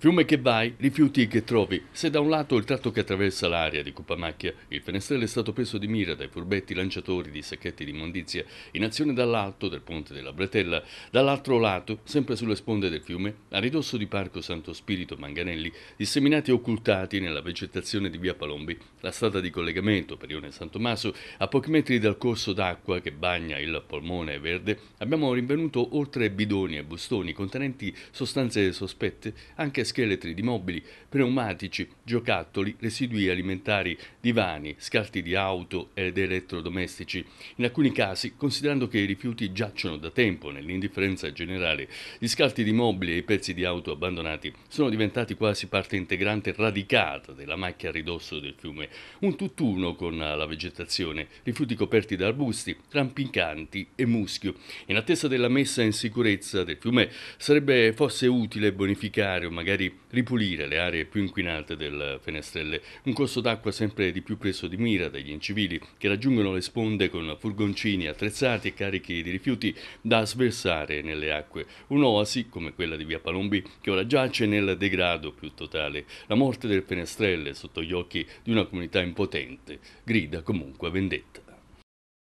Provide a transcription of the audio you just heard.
Fiume che vai, rifiuti che trovi. Se da un lato il tratto che attraversa l'area di Cupamacchia, il finestrello è stato preso di mira dai furbetti lanciatori di sacchetti di immondizia in azione dall'alto del ponte della Bretella, dall'altro lato, sempre sulle sponde del fiume, a ridosso di Parco Santo Spirito Manganelli, disseminati e occultati nella vegetazione di via Palombi, la strada di collegamento per Ione San Tommaso, a pochi metri dal corso d'acqua che bagna il polmone verde, abbiamo rinvenuto oltre bidoni e bustoni contenenti sostanze sospette, anche se scheletri di mobili, pneumatici, giocattoli, residui alimentari, divani, scarti di auto ed elettrodomestici. In alcuni casi, considerando che i rifiuti giacciono da tempo nell'indifferenza generale, gli scarti di mobili e i pezzi di auto abbandonati sono diventati quasi parte integrante radicata della macchia a ridosso del fiume, un tutt'uno con la vegetazione, rifiuti coperti da arbusti, rampicanti e muschio. In attesa della messa in sicurezza del fiume sarebbe forse utile bonificare o magari di ripulire le aree più inquinate del Fenestrelle, un corso d'acqua sempre di più preso di mira dagli incivili che raggiungono le sponde con furgoncini attrezzati e carichi di rifiuti da sversare nelle acque, un'oasi come quella di via Palombi che ora giace nel degrado più totale, la morte del Fenestrelle sotto gli occhi di una comunità impotente, grida comunque vendetta.